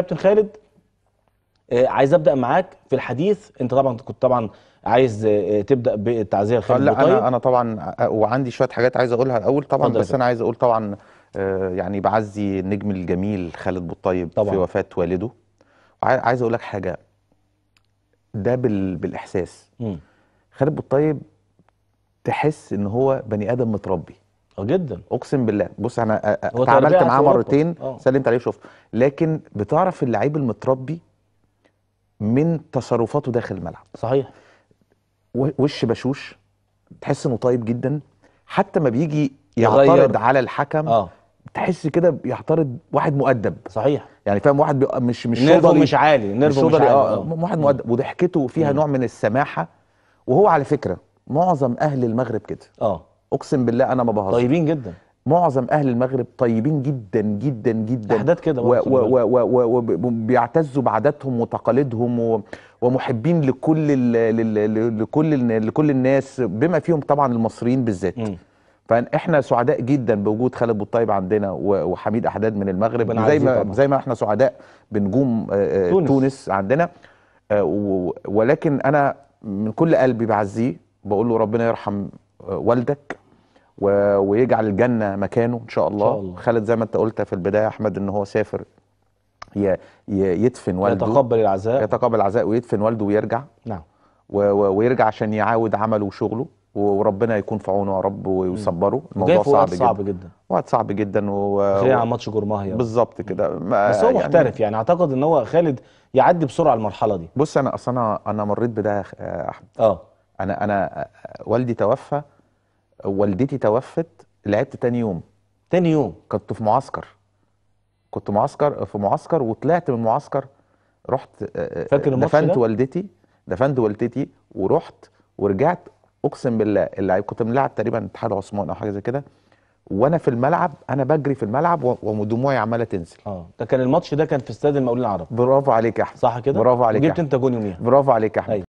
كابتن خالد آه، عايز ابدا معاك في الحديث انت طبعا كنت طبعا عايز آه، تبدا بالتعزيه الخالد لا انا انا طبعا آه، وعندي شويه حاجات عايز اقولها الاول طبعا بس انا عايز اقول طبعا يعني بعزي النجم الجميل خالد بوطيب في وفاه والده عايز اقول لك حاجه ده بال... بالاحساس م. خالد بوطيب تحس ان هو بني ادم متربي آه، جدا اقسم بالله بص انا اتعاملت معاه مرتين آه. سلمت عليه شوف لكن بتعرف اللعيب المتربي من تصرفاته داخل الملعب صحيح وش بشوش تحس انه طيب جدا حتى ما بيجي يعترض على الحكم آه. تحس كده بيعترض واحد مؤدب صحيح يعني فاهم واحد مش مش نرفه مش عالي نرفه مش, مش عالي آه. واحد آه. مؤدب وضحكته فيها مم. نوع من السماحه وهو على فكره معظم اهل المغرب كده اه اقسم بالله انا ما بهزر طيبين جدا معظم اهل المغرب طيبين جدا جدا جدا احداث كده وبيعتزوا بعاداتهم وتقاليدهم و... ومحبين لكل ال... لكل ال... لكل الناس بما فيهم طبعا المصريين بالذات م. فاحنا سعداء جدا بوجود خالد بوطيب عندنا وحميد احداد من المغرب زي ما طبعا. زي ما احنا سعداء بنجوم آه، آه، تونس, تونس عندنا آه، ولكن انا من كل قلبي بعزيه بقول له ربنا يرحم والدك و... ويجعل الجنه مكانه ان شاء الله, إن شاء الله. خالد زي ما انت قلت في البدايه يا احمد ان هو سافر ي... ي... يدفن والده يتقبل العزاء يتقبل العزاء ويدفن والده ويرجع نعم و... و... ويرجع عشان يعاود عمله وشغله وربنا يكون في عونه يا رب ويصبره الموضوع صعب, صعب جدا. جدا وقت صعب جدا و على ماتش جورماهيا بالظبط كده بس هو يعني محترف يعني اعتقد ان هو خالد يعدي بسرعه المرحله دي بص انا اصل انا انا مريت بده يا احمد اه انا انا والدي توفى والدتي توفت لعبت تاني يوم تاني يوم كنت في معسكر كنت معسكر في معسكر وطلعت من المعسكر رحت آه، آه، فاكر دفنت والدتي دفنت والدتي ورحت ورجعت اقسم بالله اللعيب كنت بنلعب تقريبا اتحاد عثمان او حاجه زي كده وانا في الملعب انا بجري في الملعب ودموعي عماله تنزل اه ده كان الماتش ده كان في استاد المقاولين العرب برافو عليك يا احمد صح كده برافو عليك جبت انت جون يوميها برافو عليك يا احمد طيب.